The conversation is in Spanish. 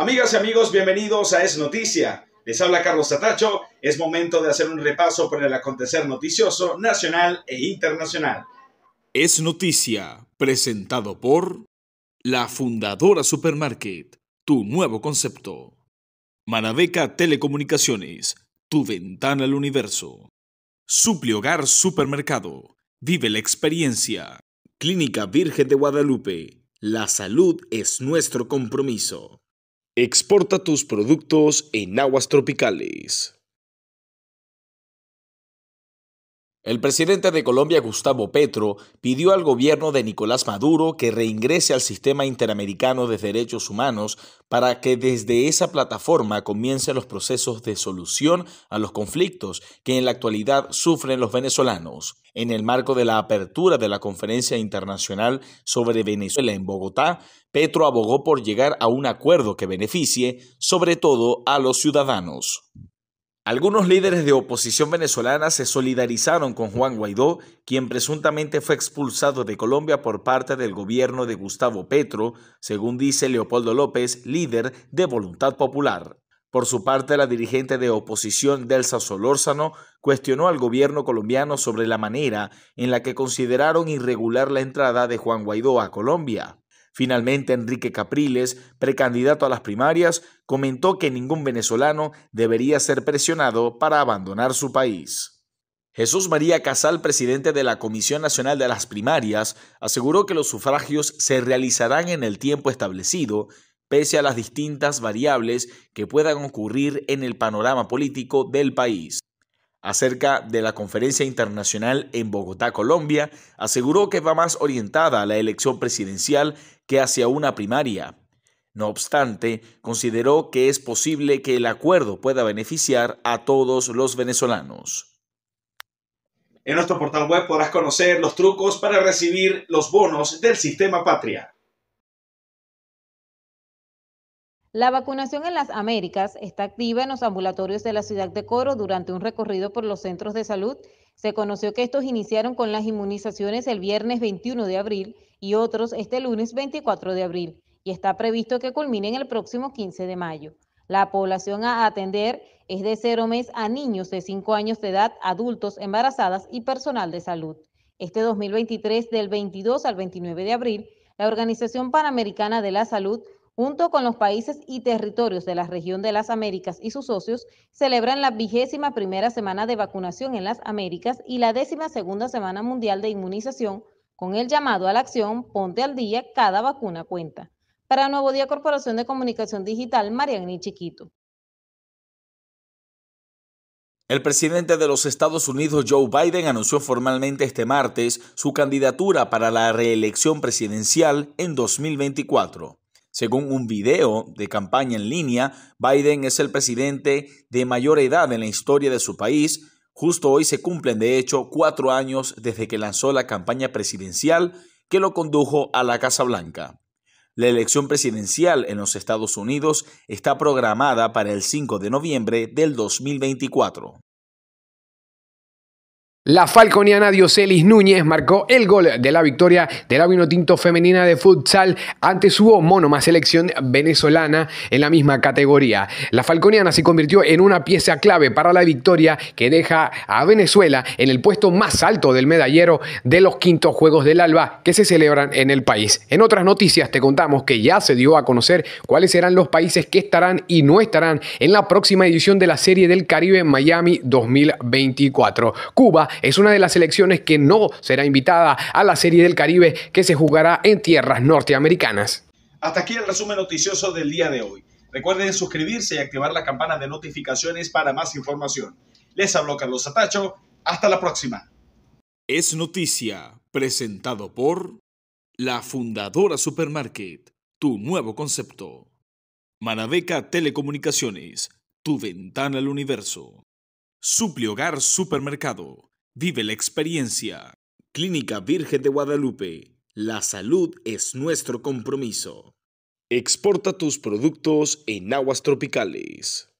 Amigas y amigos, bienvenidos a Es Noticia. Les habla Carlos Atacho. Es momento de hacer un repaso por el acontecer noticioso nacional e internacional. Es Noticia, presentado por la Fundadora Supermarket, tu nuevo concepto. Manabeca Telecomunicaciones, tu ventana al universo. Supliogar Supermercado, vive la experiencia. Clínica Virgen de Guadalupe, la salud es nuestro compromiso. Exporta tus productos en aguas tropicales. El presidente de Colombia, Gustavo Petro, pidió al gobierno de Nicolás Maduro que reingrese al sistema interamericano de derechos humanos para que desde esa plataforma comiencen los procesos de solución a los conflictos que en la actualidad sufren los venezolanos. En el marco de la apertura de la Conferencia Internacional sobre Venezuela en Bogotá, Petro abogó por llegar a un acuerdo que beneficie sobre todo a los ciudadanos. Algunos líderes de oposición venezolana se solidarizaron con Juan Guaidó, quien presuntamente fue expulsado de Colombia por parte del gobierno de Gustavo Petro, según dice Leopoldo López, líder de Voluntad Popular. Por su parte, la dirigente de oposición Delsa Solórzano cuestionó al gobierno colombiano sobre la manera en la que consideraron irregular la entrada de Juan Guaidó a Colombia. Finalmente, Enrique Capriles, precandidato a las primarias, comentó que ningún venezolano debería ser presionado para abandonar su país. Jesús María Casal, presidente de la Comisión Nacional de las Primarias, aseguró que los sufragios se realizarán en el tiempo establecido, pese a las distintas variables que puedan ocurrir en el panorama político del país acerca de la conferencia internacional en Bogotá, Colombia, aseguró que va más orientada a la elección presidencial que hacia una primaria. No obstante, consideró que es posible que el acuerdo pueda beneficiar a todos los venezolanos. En nuestro portal web podrás conocer los trucos para recibir los bonos del sistema patria. La vacunación en las Américas está activa en los ambulatorios de la ciudad de Coro durante un recorrido por los centros de salud. Se conoció que estos iniciaron con las inmunizaciones el viernes 21 de abril y otros este lunes 24 de abril y está previsto que culminen el próximo 15 de mayo. La población a atender es de cero mes a niños de 5 años de edad, adultos, embarazadas y personal de salud. Este 2023, del 22 al 29 de abril, la Organización Panamericana de la Salud junto con los países y territorios de la región de las Américas y sus socios, celebran la vigésima primera semana de vacunación en las Américas y la décima segunda semana mundial de inmunización con el llamado a la acción Ponte al día, cada vacuna cuenta. Para Nuevo Día Corporación de Comunicación Digital, Mariani Chiquito. El presidente de los Estados Unidos, Joe Biden, anunció formalmente este martes su candidatura para la reelección presidencial en 2024. Según un video de campaña en línea, Biden es el presidente de mayor edad en la historia de su país. Justo hoy se cumplen, de hecho, cuatro años desde que lanzó la campaña presidencial que lo condujo a la Casa Blanca. La elección presidencial en los Estados Unidos está programada para el 5 de noviembre del 2024. La falconiana Dioselis Núñez marcó el gol de la victoria de la Vinotinto Femenina de Futsal ante su homónoma selección venezolana en la misma categoría. La falconiana se convirtió en una pieza clave para la victoria que deja a Venezuela en el puesto más alto del medallero de los quintos Juegos del Alba que se celebran en el país. En otras noticias te contamos que ya se dio a conocer cuáles serán los países que estarán y no estarán en la próxima edición de la Serie del Caribe en Miami 2024. Cuba es una de las selecciones que no será invitada a la Serie del Caribe que se jugará en tierras norteamericanas. Hasta aquí el resumen noticioso del día de hoy. Recuerden suscribirse y activar la campana de notificaciones para más información. Les hablo Carlos Atacho. Hasta la próxima. Es noticia, presentado por la Fundadora Supermarket, tu nuevo concepto. Manabeca Telecomunicaciones, tu ventana al universo. Supliogar Supermercado. Vive la experiencia. Clínica Virgen de Guadalupe. La salud es nuestro compromiso. Exporta tus productos en aguas tropicales.